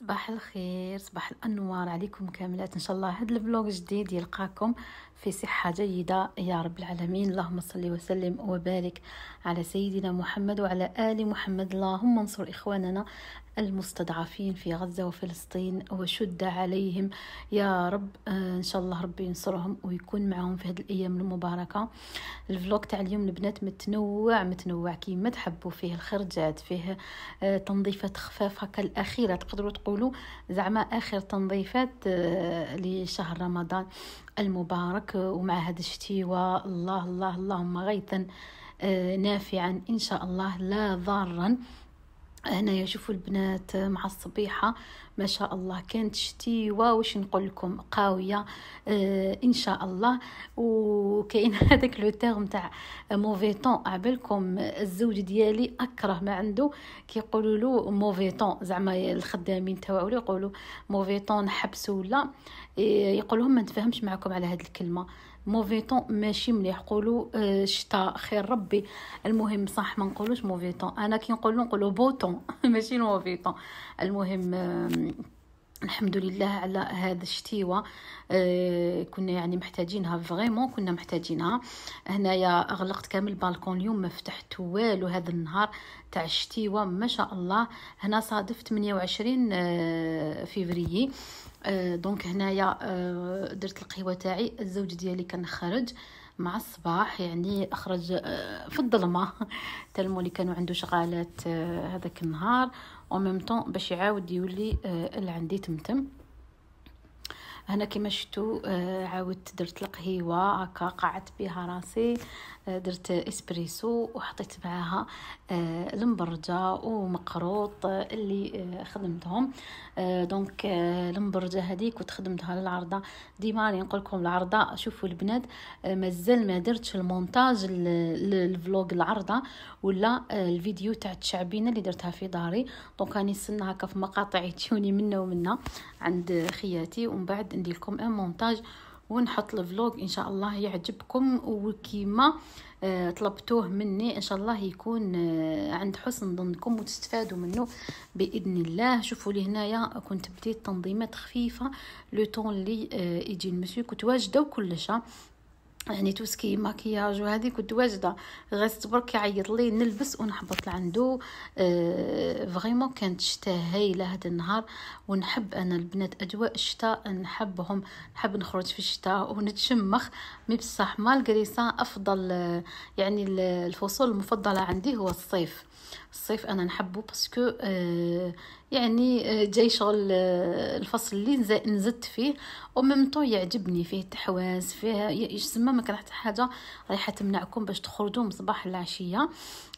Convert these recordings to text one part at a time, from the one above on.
صباح الخير صباح الانوار عليكم كاملات ان شاء الله هذا البلوغ جديد يلقاكم في صحة جيدة يا رب العالمين اللهم صل وسلم وبارك على سيدنا محمد وعلى آل محمد اللهم انصر إخواننا المستضعفين في غزة وفلسطين وشد عليهم يا رب آه، إن شاء الله ربي ينصرهم ويكون معهم في هذه الأيام المباركة الفلوق تاع اليوم البنات متنوع متنوع كيما تحبوا فيه الخرجات فيه آه، تنظيفات خفاف هكا الأخيرة تقدروا تقولوا زعما آخر تنظيفات آه، لشهر رمضان المبارك ومع هذا الشتيوى الله الله اللهم غيثا آه، نافعا ان شاء الله لا ضارا هنايا يشوفوا البنات مع الصبيحة ما شاء الله كانت شتي واوش نقول لكم قاوية اه ان شاء الله وكاين هذاك لو تيرم تاع موفي طون عبالكم الزوج ديالي اكره ما عنده كيقولوا له موفي طون زعما الخدامين تاعو يقولوا موفي طون نحبسوا ولا آه، يقول لهم ما نتفاهمش معكم على هذه الكلمه موفي طون ماشي مليح قولوا شتا خير ربي المهم صح ما نقولوش موفي طون انا كي نقولو نقولو بو طون ماشي موفي طون المهم الحمد لله على هذا الشتيوة آه كنا يعني محتاجينها فريمون كنا محتاجينها هنايا أغلقت كامل البالكون اليوم ما فتحت والو هذا النهار تاع الشتيوة ما شاء الله هنا صادف 28 آه فيفريي آه دونك هنايا آه، درت القهوه تاعي الزوج ديالي كان خرج مع الصباح يعني اخرج آه، في الظلمه حتى اللي كانوا عنده شغالات آه، هذاك النهار او ميم طون باش يعاود يولي آه، لعندي تمتم هنا كما شفتوا عاودت درت القهيوه هكا قعدت بها راسي درت اسبريسو وحطيت معاها المبرجه آه، ومقروط اللي آه، خدمتهم آه، دونك المبرجه هذيك وتخدمتها خدمتها للعرضه ديما راني نقول لكم العرضه شوفوا البنات مازال ما درتش المونتاج للفلوغ العرضه ولا الفيديو تاع التشعبينه اللي درتها في داري دونك راني نستنى هكا في مقاطع يجوني منا ومنا عند خياتي ومن بعد ندير لكم ان مونتاج ونحط الفلوق ان شاء الله يعجبكم وكيما آه، طلبتوه مني ان شاء الله يكون آه، عند حسن ظنكم وتستفادوا منه باذن الله شوفوا لي هنايا كنت بديت تنظيمات خفيفه لو طون لي آه، يجي المسيو كنت واجده وكلش يعني توسكي ماكياج وهذه كنت واجده غير برك يعيط لي نلبس ونحبط لعندو فريمون آه، كانت شتاء هايله هذا النهار ونحب انا البنات اجواء الشتاء نحبهم نحب نخرج في الشتاء ونتشمخ مي بصح مالغريسا افضل آه، يعني الفصول المفضله عندي هو الصيف الصيف انا نحبه باسكو آه، يعني آه، جاي شغل آه، الفصل اللي نزدت فيه وميم طو يعجبني فيه تحواس فيه يسمى ما حتى حاجه رايحه تمنعكم باش تخرجوا من صباح العشيه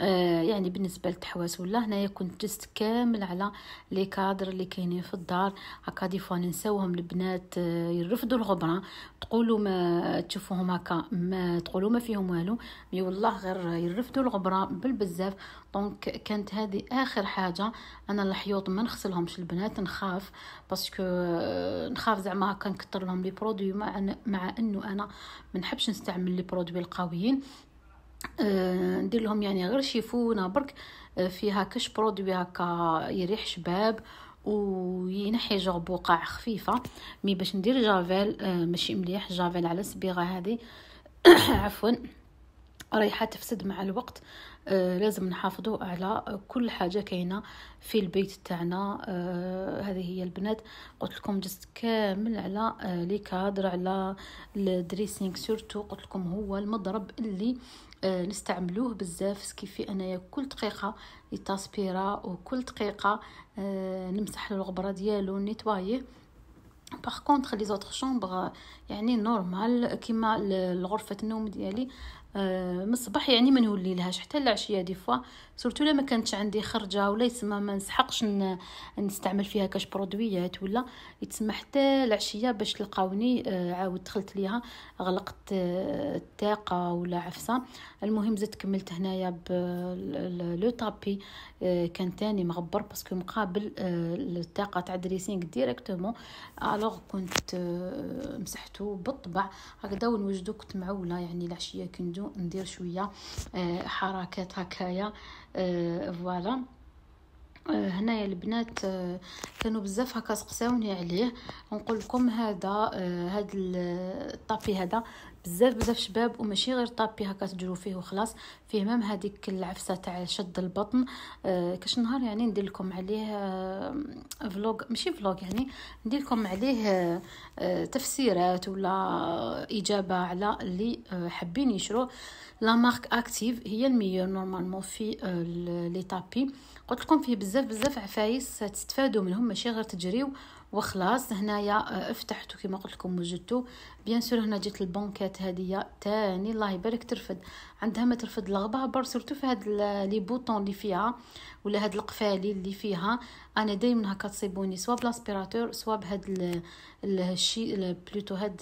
آه، يعني بالنسبه للتحواس ولا هنايا كنت جست كامل على لي كادر اللي كاينين في الدار هكا دي فوا ننساوهم البنات آه، يرفضوا الغبره تقولوا ما تشوفوهم هكا ما تقولوا ما فيهم والو مي والله غير يرفضوا الغبره بالبزاف دونك كانت هذه اخر حاجه انا الحيوط ما نغسلهمش البنات نخاف باسكو آه، نخاف زعما هكا نكثر لهم لي برودوي مع, مع انه انا ما نحبش نستعمل لي برودوي القويين آه، ندير لهم يعني غير شيفونا برك آه، فيها كش برودوي هكا يريح شباب وينحي جوغ بقع خفيفه مي باش ندير جافيل آه، ماشي مليح جافيل على الصبيغه هذه عفوا رايحة تفسد مع الوقت آه، لازم نحافظوا على كل حاجة كاينة في البيت تاعنا آه، هذه هي البنات قلت لكم جست كامل على آه، لي كادر على الدريسينغ سورتو قلت لكم هو المضرب اللي نستعملوه بزاف كيفي انايا كل دقيقه لتاسبيرا وكل دقيقه نمسح الغبره ديالو نيتوايه باغ كونطخ لي زوطخ شومبغ يعني نورمال كيما غرفه النوم ديالي آه، من الصباح يعني ما نولي لهاش حتى العشيه دي فوا سورتو ما كانتش عندي خرجه ولا يتسمى ما نسحقش نستعمل فيها كاش برودويات ولا يتسمى حتى العشيه باش تلقاوني آه، عاود دخلت ليها غلقت آه، الطاقه ولا عفسه المهم زدت كملت هنايا لو طابي كان تاني مغبر باسكو مقابل الطاقه تاع دريسينغ ديريكتومون الوغ كنت مسحته بالطبع هكذا ونوجدو كنت معوله يعني العشيه كندو ندير شويه آه، حركات هكايا آه، فوالا آه، هنايا البنات آه، كانوا بزاف هكا سقساوني عليه نقول لكم هذا هذا آه، الطابي هذا بزاف بزاف شباب وماشي غير طابي هكا تجرو فيه وخلاص فيه مام هذيك العفسه تاع شد البطن كاش نهار يعني ندير لكم عليه فلوغ ماشي فلوغ يعني ندير لكم عليه تفسيرات ولا اجابه على اللي حابين يشرو لا مارك اكتيف هي الميور نورمالمون في لي طابي قلت لكم فيه بزاف بزاف عفايس تستفادوا منهم ماشي غير تجريو وخلاص هنايا آه، فتحتو كما قلت لكم وجدتو بيان سور هنا جات البونكات هادية تاني الله يبارك ترفد عندها ما ترفد الغبابر سورتو في هاد لي بوطون اللي فيها ولا هاد القفالي اللي فيها انا دائما هكا تصيبوني سوا بلاسبيراتور سوا بهاد الشي بلوتو هاد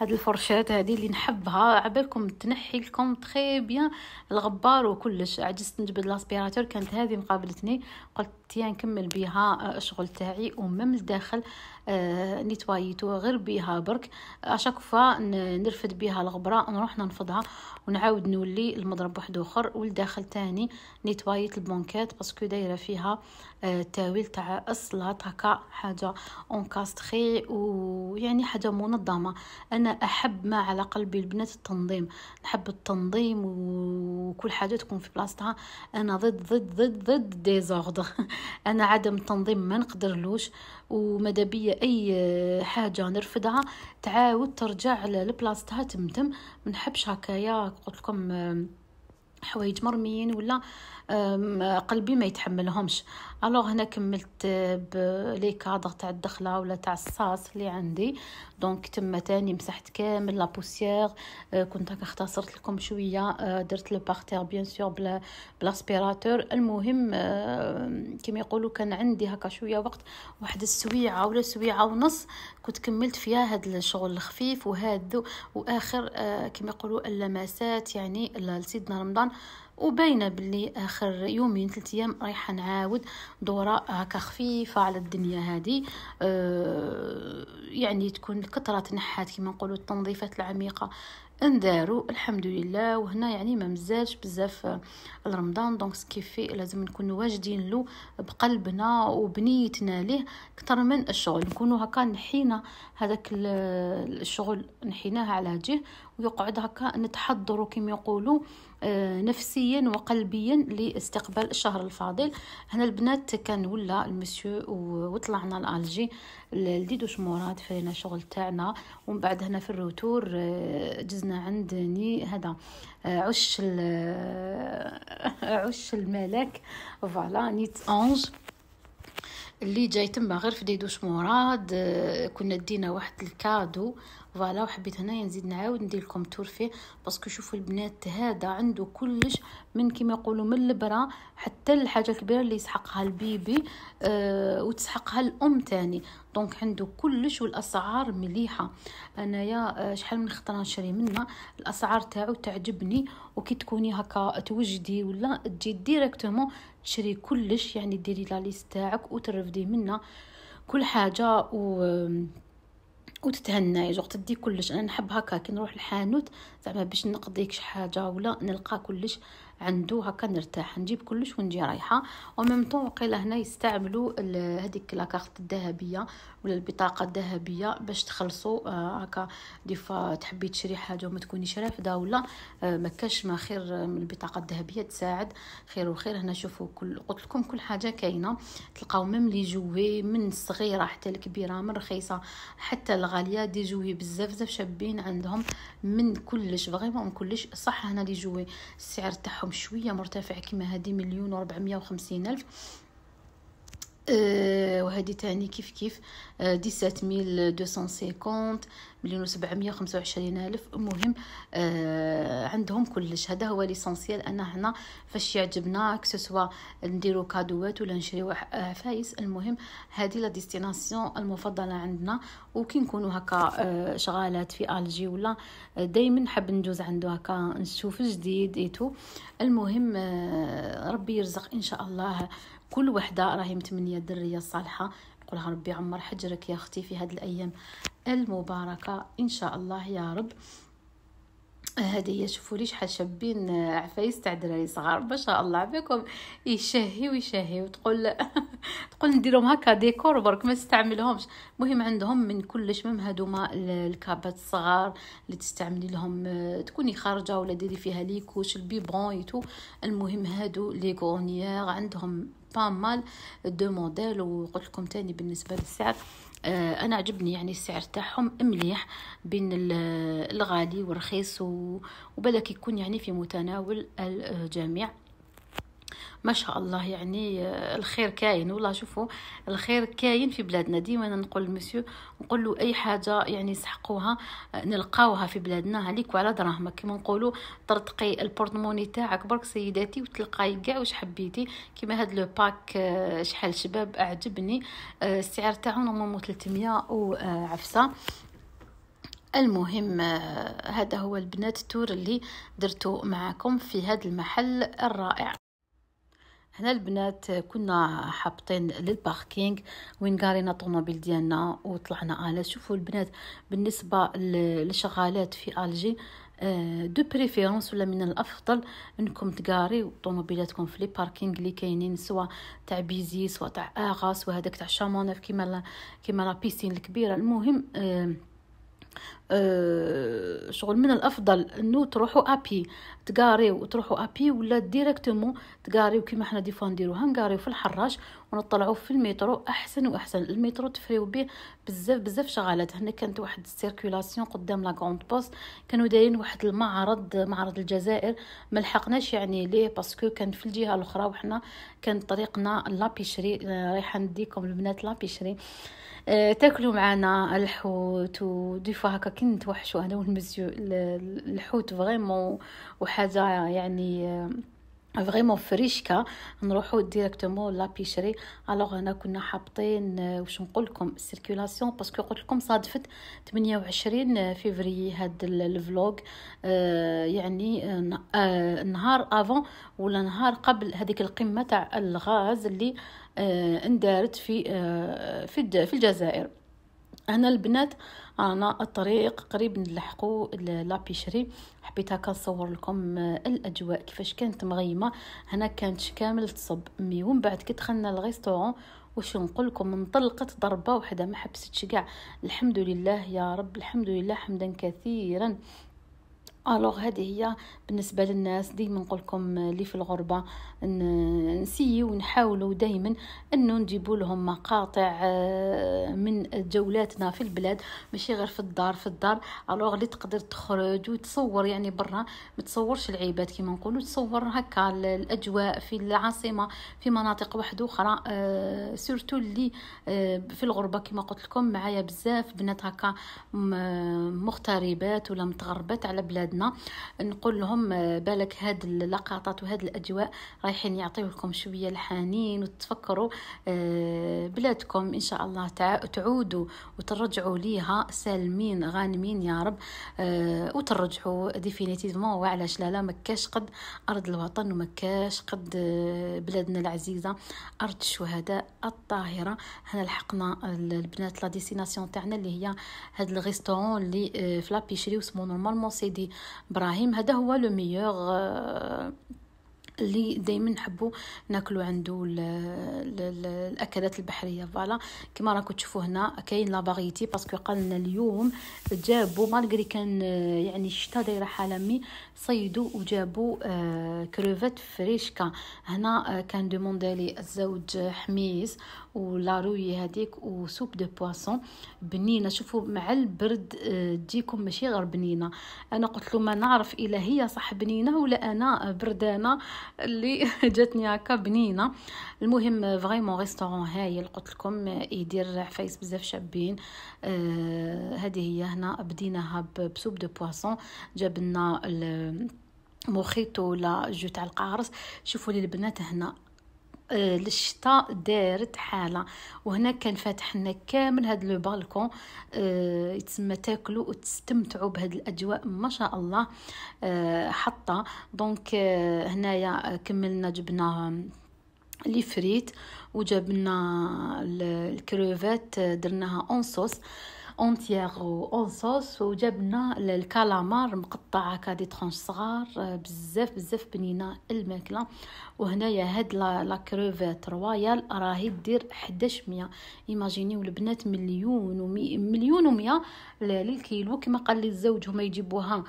هاد الفرشات هادي اللي نحبها عبالكم تنحي لكم تخي بيان الغبار وكلش عجزت نجبد لاسبيراتور كانت هذه مقابلتني قلت حتى نكمل بها آه، الشغل تاعي ومن الداخل آه، نيتوايتو غير بها برك اشاك فوا نرفد بها الغبره نروح ننفضها ونعاود نولي المضرب واحد اخر والداخل تاني نيتوايت البونكات باسكو دايره فيها آه، التاويل تاع الصلاط هكا حاجه كاستري ويعني حاجه منظمه انا احب ما على قلبي البنات التنظيم نحب التنظيم وكل حاجه تكون في بلاصتها انا ضد ضد ضد ضد ديزوردر انا عدم تنظيم ما نقدرلوش وماذا بيا اي آه، حاجه نرفدها تعاود ترجع لبلاصتها تمتم ما نحبش هكايا قلت لكم حوايج مرميين ولا قلبي ما يتحملهمش الوغ هنا كملت بلي كادر تاع الدخله ولا تاع الصاص اللي عندي دونك تما تاني مسحت كامل لا بوسيير آه، كنت هكا اختصرت لكم شويه آه، درت لو بارتير بيان سور بلاسبيراتور المهم آه، كما يقولوا كان عندي هكا شويه وقت واحد السويعه ولا سويعه ونص كنت كملت فيها هاد الشغل الخفيف وهذا واخر كما يقولوا اللمسات يعني لسيدنا رمضان طبعا وباينه باللي اخر يومين ثلاث ايام رايحه نعاود دوره هكا خفيفه على الدنيا هذه أه يعني تكون الكثره نحات كما نقولوا التنظيفات العميقه اندارو الحمد لله وهنا يعني ما مزالش بزاف رمضان دونك سكيفي لازم نكونوا واجدين له بقلبنا وبنيتنا ليه اكثر من الشغل نكونوا هكا نحينا هذاك الشغل نحيناه على جه ويقعد هكا نتحضروا كما يقولوا آه، نفسيا وقلبيا لاستقبال الشهر الفاضل هنا البنات كان ولا المسيو وطلعنا لالجي لديدوش مراد فرينا شغل تاعنا ومن بعد هنا في الروتور آه، جزنا عند ني هذا آه، عش عش الملك فوالا نيت انج اللي جاي تما غير في ديدوش مراد آه، كنا دينا واحد الكادو فوالا وحبيت هنايا نزيد نعاود ندير لكم تور فيه باسكو شوفوا البنات هذا عنده كلش من كيما يقولوا من البرا حتى الحاجه الكبيره اللي يسحقها البيبي آه وتسحقها الام تاني دونك عنده كلش والاسعار مليحه انايا آه، شحال من خطره نشري منها الاسعار تاعو تعجبني وكي تكوني هكا توجدي ولا تجي ديريكتومون تشري كلش يعني ديري لا ليست تاعك وترفدي منها كل حاجه و وتتهناي جوغ تدي كلش انا نحب هكا كي نروح الحانوت زعما باش نقضيك شي حاجه ولا نلقى كلش عنده هكا نرتاح نجيب كلش ونجي رايحه وميم طون وقيله هنا يستعملوا هذيك لاكارت الذهبيه ولا البطاقه الذهبيه باش تخلصوا آه، هكا دي فوا تحبي تشري حاجه وما تكونيش رافده ولا آه، ما كاش ما خير من البطاقه الذهبيه تساعد خير وخير هنا شوفوا كل قلت لكم كل حاجه كاينه تلقاو ميم لي جوي من الصغيره حتى الكبيره من رخيصه حتى الغاليه دي جوي بزاف بزاف شابين عندهم من كلش فريمون كلش صح هنا لي جوي السعر تاعهم بشويه مرتفع كما هذه مليون و ألف آه، وهذه تاني كيف كيف آه، ديسات ميل دوسون سيكونت مليون و725 ألف المهم آه، عندهم كلش هذا هو ليسونسيال أنا هنا فاش يعجبنا كسوا نديرو كادوات ولا نشريو عفايس المهم هذه لا ديستيناسيون المفضلة عندنا وكي نكونو هكا شغالات في ألجي ولا دايما نحب ندوز عندو هكا نشوف جديد ايتو المهم ربي يرزق إن شاء الله كل وحده راهي متمنيه الدريه الصالحه نقولها ربي عمر حجرك يا اختي في هذه الايام المباركه ان شاء الله يا رب هذه هي شوفوا لي شحال شابين عفايس تاع دراري صغار ما شاء الله بكم يشهي ويشهي وتقول تقول نديرهم هكا ديكور برك ما نستعملهمش المهم عندهم من كلش مهم هادوما الكابات الصغار اللي تستعملي لهم آه، تكوني خارجه ولا ديري فيها ليكوش البيبون يتو المهم هادو لي عندهم با مال دو موديل وقلت لكم تاني بالنسبه للسعر آه انا عجبني يعني السعر تاعهم مليح بين الغالي والرخيص وبالك يكون يعني في متناول الجميع ما شاء الله يعني آه، الخير كاين والله شوفوا الخير كاين في بلادنا ديما نقول لمسيو نقول له اي حاجه يعني سحقوها آه، نلقاوها في بلادنا عليك وعلى دراهمك كما نقولوا ترتقي البورتموني تاعك برك سيداتي وتلقاي كاع واش حبيتي كما هاد لو باك آه، شحال شباب اعجبني السعر تاعو نورمالمون 300 وعفسه المهم هذا هو البنات تور اللي درتو معاكم في هذا المحل الرائع هنا البنات كنا حابطين للباركينغ وين قارينا الطوموبيل ديالنا وطلعنا على شوفوا البنات بالنسبه للشغالات في الجي آه، دو بريفيرونس ولا من الافضل انكم تقاريو طوموبيلاتكم في لي باركينغ اللي كاينين سواء تاع بيزي سواء تاع اغا سواء تاع شامونيف كيما كيما لا بيسين الكبيره المهم آه آه، شغل من الافضل انه تروحوا ابي تقاريو وتروحوا ابي ولا ديريكتومون تقاريو كيما حنا ديفوا نديروها نقاريو في الحراش ونطلعوا في المترو احسن واحسن المترو تفريو به بزاف بزاف شغالات هنا كانت واحد السيركولاسيون قدام لا غروند بوست كانوا دايرين واحد المعرض معرض الجزائر ما لحقناش يعني ليه باسكو كان في الجهه الاخرى وحنا كان طريقنا لابيشري آه، رايحه نديكم البنات لابيشري آه، تاكلوا معنا الحوت ودي فوا هكا كي نتوحشوا انا والمزيو الحوت فريمون وحاجه يعني آه، فريمون فريشكا نروحو ديريكتومون لا بيشري الوغ هنا كنا حابطين آه، واش نقول لكم السيركولاسيون باسكو قلت لكم صادفت 28 فيفري هاد الفلوغ يعني نهار افون ولا نهار قبل هذيك القمه تاع الغاز اللي آه، اندارت في آه، في في الجزائر هنا البنات انا الطريق قريب نلحقوا لابيشري حبيت هكا نصور لكم آه، الاجواء كيفاش كانت مغيمه هنا كانت كامل تصب مي ومن بعد كي دخلنا للريستورون واش نقول لكم انطلقت ضربه وحده ما حبستش كاع الحمد لله يا رب الحمد لله حمدا كثيرا الوغ هذه هي بالنسبه للناس ديما نقول لكم اللي في الغربه نسيو ونحاولوا دائما انه نجيبوا لهم مقاطع آه، من جولاتنا في البلاد ماشي غير في الدار في الدار الوغ اللي تقدر تخرج وتصور يعني برا ما تصورش العيبات كما نقولوا تصور هكا الاجواء في العاصمه في مناطق واحده اخرى سورتو آه، اللي آه، في الغربه كما قلت لكم معايا بزاف بنات هكا مغتربات ولا متغربات على بلادنا ديالنا نقول لهم آه، بالك هاد اللقطات وهاد الاجواء رايحين يعطيو لكم شويه الحنين وتفكروا آه، بلادكم ان شاء الله تعودوا وترجعوا ليها سالمين غانمين يا رب آه، وترجعوا ديفينيتيفمون وعلاش لا لا مكاش قد ارض الوطن ومكاش قد بلادنا العزيزه ارض الشهداء الطاهره هنا لحقنا البنات لا ديسيناسيون تاعنا اللي هي هاد الريستورون اللي في لابيشري وسمو نورمالمون سيدي ابراهيم هذا هو لو ميور اللي آه، دائما نحبوا ناكلوا عنده ل الـ الاكلات البحريه فوالا كما راكم تشوفوا هنا كاين لا باغيتي باسكو قالنا اليوم جابوا مالغري كان آه، يعني الشتا دايره حالمي صيدوا وجابوا آه، كروفات فريشكا هنا كان دوموندالي الزوج حميس ولاروي هذيك وسوب دو بواسون بنينه شوفوا مع البرد آه، تجيكم ماشي غير بنينه انا قلت له ما نعرف الا هي صح بنينه ولا انا بردانه اللي جاتني هكا بنينه المهم فريمون ريستورون هايل قلت لكم يدير عفايس بزاف شابين آه، هذه هي هنا بديناها بسوب دو بواسون جاب لنا موخيتو ولا جو تاع القارص شوفوا لي البنات هنا آه، الشتاء دارت حاله وهنا كان فاتح لنا كامل هاد لو بالكون آه، يتسمى تاكلوا وتستمتعوا بهاد الاجواء ما شاء الله أه حطه دونك آه، هنايا كملنا جبنا لي فريت وجبنا الكروفات درناها اون صوص أه اونتيغ اونصوص صوص وجبنا الكالامار مقطعه دي طرونش صغار بزاف بزاف بنينه الماكله وهنايا هاد لا كروفيت رويال راهي دير 1100 ايماجينيو البنات مليون ومي مليون و100 للكيلو كما قال لي الزوج هما يجيبوها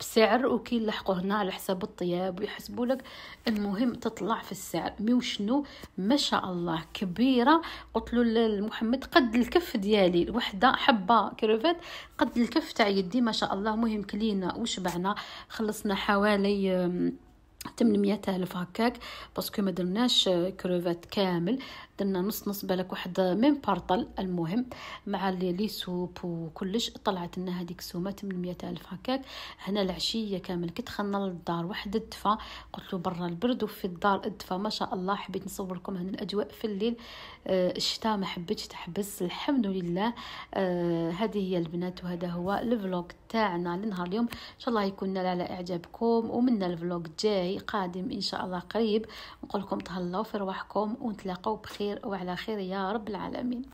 بسعر وكي يلحقوا هنا على حساب الطياب ويحسبوا لك المهم تطلع في السعر مي وشنو ما شاء الله كبيره قلت له لمحمد قد الكف ديال ديالي الوحده حبه كروفيت قد الكف تاع يدي ما شاء الله مهم كلينا وشبعنا خلصنا حوالي 800 الف هكاك باسكو ما درناش آه، كروفات كامل درنا نص نص بالك واحد آه، ميم بارطل المهم مع لي لي سوب وكلش طلعت لنا هذيك السومه 800 الف هكاك هنا العشيه كامل كي دخلنا للدار واحد الدفا قلت له برا البرد وفي الدار الدفا ما شاء الله حبيت نصور لكم هنا الاجواء في الليل آه، الشتاء ما حبيتش تحبس الحمد لله هذه هي البنات وهذا هو الفلوق تاعنا لنهار اليوم ان شاء الله يكون نال على اعجابكم ومننا الفلوق جاي شيء قادم ان شاء الله قريب نقول لكم تهلاو في رواحكم ونتلاقاو بخير وعلى خير يا رب العالمين